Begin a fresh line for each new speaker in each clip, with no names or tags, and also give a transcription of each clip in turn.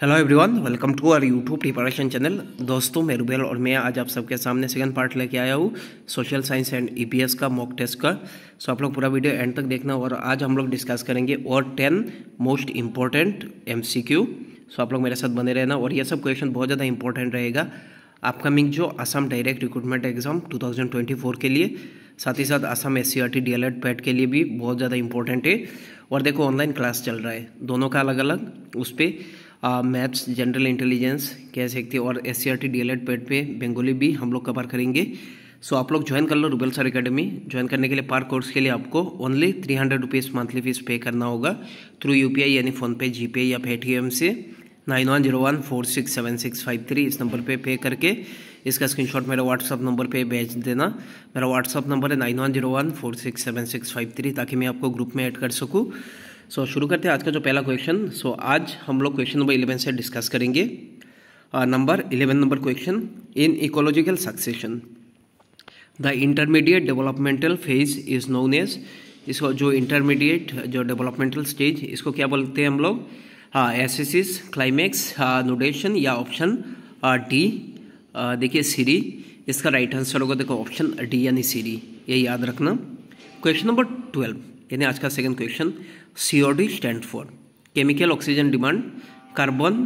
hello everyone welcome to our YouTube preparation channel दोस्तों मैं रुबेल और मैं आज आप सबके सामने सेकंड पार्ट लेके आया हूँ सोशल साइंस एंड ईपीएस का मॉक टेस्ट का सो आप लोग पूरा वीडियो एंड तक देखना और आज हम लोग डिस्कस करेंगे और ten most important um so आप लोग मेरे साथ बने रहना और ये सब क्वेश्चन बहुत ज़्यादा इंपॉर्टेंट रहेगा अपकमिंग जो Assam direct recruitment exam two के लिए साथ ही साथ Assam S C R T D L Ed PET के लिए भी बहुत ज़्यादा इंपॉर्टेंट है और देखो ऑनलाइन क्लास चल रहा है दोनों का अलग अलग उस पर मैथ्स जनरल इंटेलिजेंस कह सकते और S C R T D L Ed PET पे बेंगोली भी हम लोग कवर करेंगे सो so, आप लोग ज्वाइन कर लो रुबेल सर अकेडमी ज्वाइन करने के लिए पार कोर्स के लिए आपको only three hundred rupees monthly fees pay करना होगा थ्रू यू पी आई यानी फ़ोनपे जी पे या पेटीएम से nine one zero one four six seven six five three इस नंबर पे पे करके इसका स्क्रीनशॉट मेरा व्हाट्सअप नंबर पे भेज देना मेरा व्हाट्सअप नंबर है nine one zero one four six seven six five three ताकि मैं आपको ग्रुप में ऐड कर सकूँ सो so, शुरू करते हैं आज का जो पहला क्वेश्चन सो so, आज हम लोग क्वेश्चन नंबर इलेवन से डिस्कस करेंगे number eleven number question in ecological succession the intermediate developmental phase is known as इसको जो इंटरमीडिएट जो डेवलपमेंटल स्टेज इसको क्या बोलते हैं हम लोग एसिस क्लाइमैक्स नोडेशन या ऑप्शन डी uh, uh, देखिए सीरी इसका राइट आंसर होगा देखो ऑप्शन डी यानी सीरी ये याद रखना क्वेश्चन नंबर ट्वेल्व यानी आज का second question COD stand for chemical oxygen demand carbon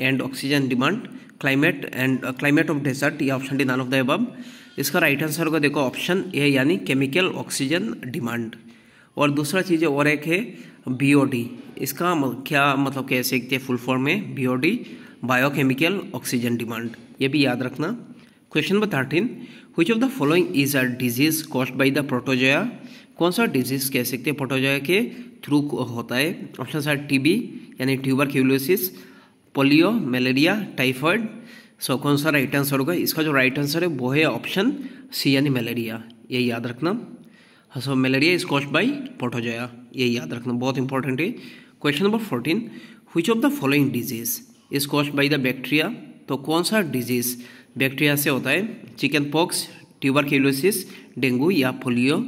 and oxygen demand climate and climate of desert या option D none of the above इसका राइट आंसर होगा देखो ऑप्शन ए यानी केमिकल ऑक्सीजन डिमांड और दूसरा चीज़ और एक है बीओडी इसका क्या मतलब कह सकते हैं फुल फॉर्म में बीओडी बायोकेमिकल ऑक्सीजन डिमांड ये भी याद रखना question number thirteen which of the following is a disease caused by the protozoa कौन सा डिजीज कह सकते हैं फोटोजोया के थ्रू होता है ऑप्शन सर टीबी यानी tuberculosis polio malaria typhoid so कौन सा राइट आंसर होगा इसका जो राइट आंसर है वो है ऑप्शन सी यानी मलेरिया ये याद रखना so malaria is caused by protozoa ये याद रखना बहुत इंपॉर्टेंट है question number fourteen which of the following disease is caused by the bacteria तो कौन सा डिजीज बैक्टीरिया से होता है chicken pox tuberculosis dengue या पोलियो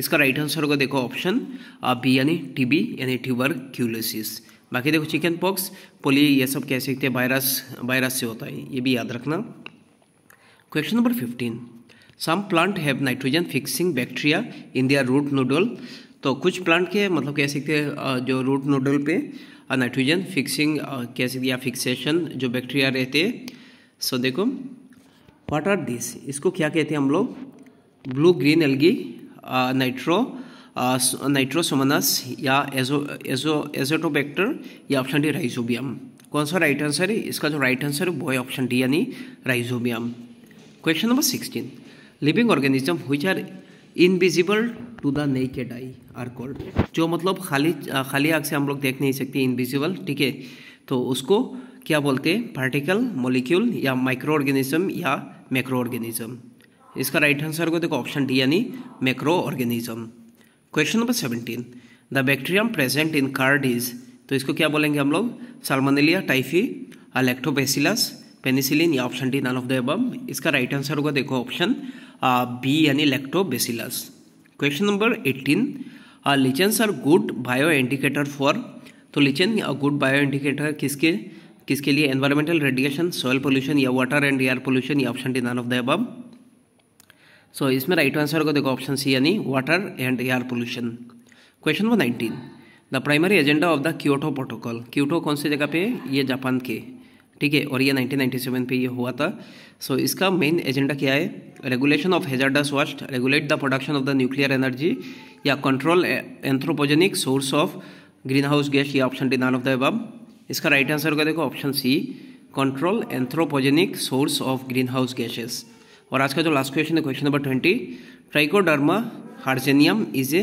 इसका राइट आंसर होगा देखो ऑप्शन बी यानी टीबी यानी ट्यूबर क्यूलोसिस बाकी देखो चिकन पॉक्स पोली ये सब कह सकते हैं वायरस वायरस से होता है ये भी याद रखना question number fifteen some plant have nitrogen fixing bacteria in their root nodule तो कुछ प्लांट के मतलब कह सकते हैं जो रूट नूडल पे नाइट्रोजन फिक्सिंग कह सकते या फिक्सेशन जो बैक्टीरिया रहते हैं सो देखो व्हाट आर दिस इसको क्या कहते हैं हम लोग blue green algae nitro nitrosomonas या एजो एजो एजोटोबैक्टर या ऑप्शन डी राइजोबियम कौन सा राइट आंसर है इसका जो राइट आंसर है वो है ऑप्शन डी यानी rhizobium question number sixteen living organism who are invisible to the naked eye are called जो मतलब खाली खाली आग से हम लोग देख नहीं सकते इनविजिबल ठीक है तो उसको क्या बोलते हैं पार्टिकल मोलिक्यूल या माइक्रो ऑर्गेनिज्म या मैक्रो ऑर्गेनिज्म इसका राइट आंसर होगा देखो ऑप्शन डी यानी macro organism question number seventeen the bacterium present in curd is तो इसको क्या बोलेंगे हम लोग साल्मोनेलिया टाइफी अलेक्टोबेसिलस पेनिसिलिन या option D none of the above इसका राइट आंसर होगा देखो ऑप्शन बी यानी lactobacillus question number eighteen lichens are good bio indicator for तो लिचन गुड बायो इंडिकेटर किसके किसके लिए एनवायरमेंटल रेडिएशन सॉयल पोल्यूशन या वाटर एंड एयर पोल्यूशन या option D none of the above so इसमें right answer को देखो option C यानी water and air pollution question number nineteen the primary agenda of the Kyoto protocol Kyoto कौन सी जगह पे ये जापान के ठीक है और ये 1997 पे ये हुआ था सो so, इसका मेन एजेंडा क्या है regulation of hazardous waste regulate the production of the nuclear energy या control anthropogenic source of green house gas ये option D none of the above इसका राइट आंसर का देखो option C control anthropogenic source of green house gases और आज का जो last question है question number twenty trichoderma harzianum is a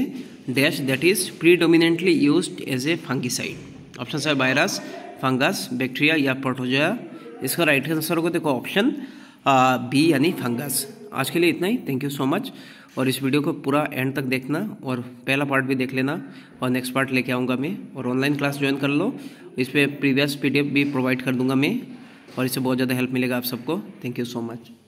dash that is predominantly use as a fungicide option है virus fungus bacteria या protozoa इसका right answer होगा देखो ऑप्शन बी यानी फंगस आज के लिए इतना ही थैंक यू सो मच और इस वीडियो को पूरा एंड तक देखना और पहला पार्ट भी देख लेना और नेक्स्ट पार्ट लेके आऊँगा मैं और ऑनलाइन क्लास ज्वाइन कर लो इस पर प्रीवियस पी भी प्रोवाइड कर दूंगा मैं और इससे बहुत ज़्यादा हेल्प मिलेगा आप सबको थैंक यू सो मच